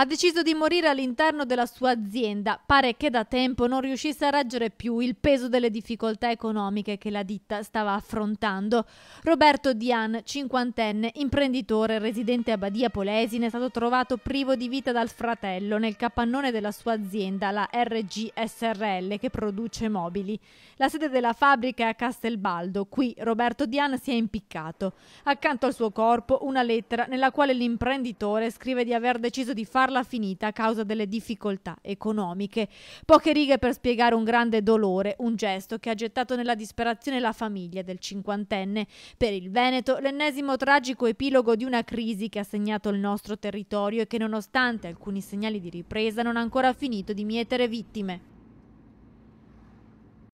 ha deciso di morire all'interno della sua azienda. Pare che da tempo non riuscisse a reggere più il peso delle difficoltà economiche che la ditta stava affrontando. Roberto Dian, cinquantenne, imprenditore residente a Badia Polesine, è stato trovato privo di vita dal fratello nel capannone della sua azienda, la RGSRL, che produce mobili. La sede della fabbrica è a Castelbaldo. Qui Roberto Dian si è impiccato. Accanto al suo corpo una lettera nella quale l'imprenditore scrive di aver deciso di farlo farla finita a causa delle difficoltà economiche. Poche righe per spiegare un grande dolore, un gesto che ha gettato nella disperazione la famiglia del cinquantenne. Per il Veneto, l'ennesimo tragico epilogo di una crisi che ha segnato il nostro territorio e che nonostante alcuni segnali di ripresa non ha ancora finito di mietere vittime.